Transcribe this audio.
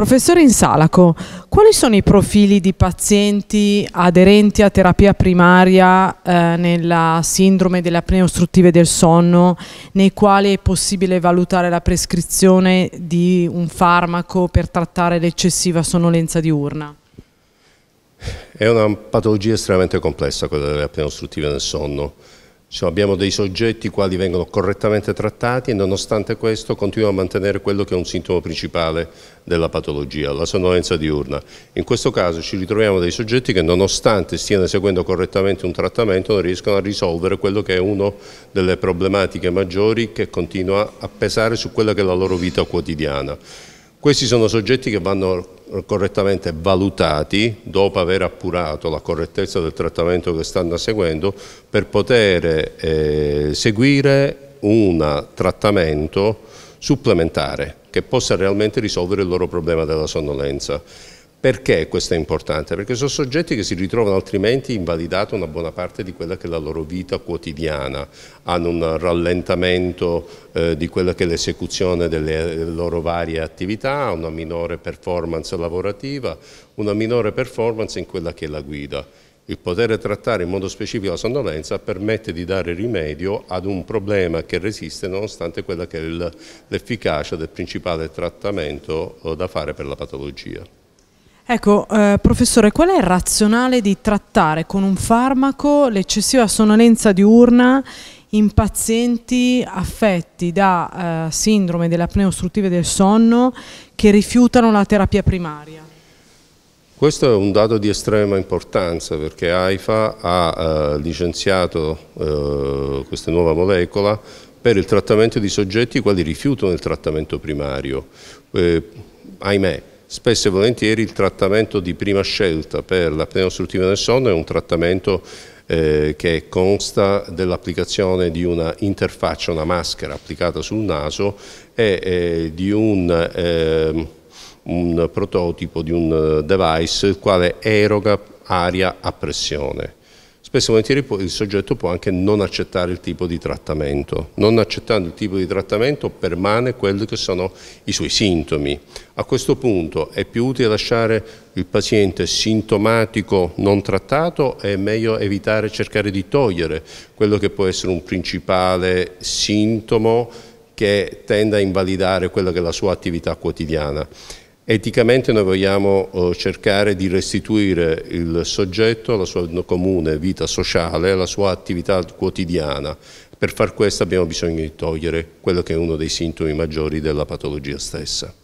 Professore Insalaco, quali sono i profili di pazienti aderenti a terapia primaria eh, nella sindrome delle apnee ostruttive del sonno nei quali è possibile valutare la prescrizione di un farmaco per trattare l'eccessiva sonnolenza diurna? È una patologia estremamente complessa quella delle apnee ostruttive del sonno. Cioè abbiamo dei soggetti i quali vengono correttamente trattati e nonostante questo continuano a mantenere quello che è un sintomo principale della patologia, la sonnolenza diurna. In questo caso ci ritroviamo dei soggetti che nonostante stiano eseguendo correttamente un trattamento non riescono a risolvere quello che è una delle problematiche maggiori che continua a pesare su quella che è la loro vita quotidiana. Questi sono soggetti che vanno correttamente valutati dopo aver appurato la correttezza del trattamento che stanno seguendo per poter eh, seguire un trattamento supplementare che possa realmente risolvere il loro problema della sonnolenza. Perché questo è importante? Perché sono soggetti che si ritrovano altrimenti invalidati una buona parte di quella che è la loro vita quotidiana, hanno un rallentamento eh, di quella che è l'esecuzione delle, delle eh, loro varie attività, una minore performance lavorativa, una minore performance in quella che è la guida. Il potere trattare in modo specifico la sonnolenza permette di dare rimedio ad un problema che resiste nonostante quella che è l'efficacia del principale trattamento eh, da fare per la patologia. Ecco, eh, professore, qual è il razionale di trattare con un farmaco l'eccessiva sonnolenza diurna in pazienti affetti da eh, sindrome della apnee ostruttive del sonno che rifiutano la terapia primaria? Questo è un dato di estrema importanza perché AIFA ha eh, licenziato eh, questa nuova molecola per il trattamento di soggetti i quali rifiutano il trattamento primario. Eh, ahimè, Spesso e volentieri il trattamento di prima scelta per l'apnea ostruttiva del sonno è un trattamento eh, che consta dell'applicazione di una interfaccia, una maschera applicata sul naso e eh, di un, eh, un prototipo, di un eh, device il quale eroga aria a pressione. Spesso e volentieri il soggetto può anche non accettare il tipo di trattamento. Non accettando il tipo di trattamento permane quelli che sono i suoi sintomi. A questo punto è più utile lasciare il paziente sintomatico non trattato è meglio evitare, cercare di togliere quello che può essere un principale sintomo che tende a invalidare quella che è la sua attività quotidiana. Eticamente noi vogliamo eh, cercare di restituire il soggetto alla sua comune vita sociale, alla sua attività quotidiana. Per far questo abbiamo bisogno di togliere quello che è uno dei sintomi maggiori della patologia stessa.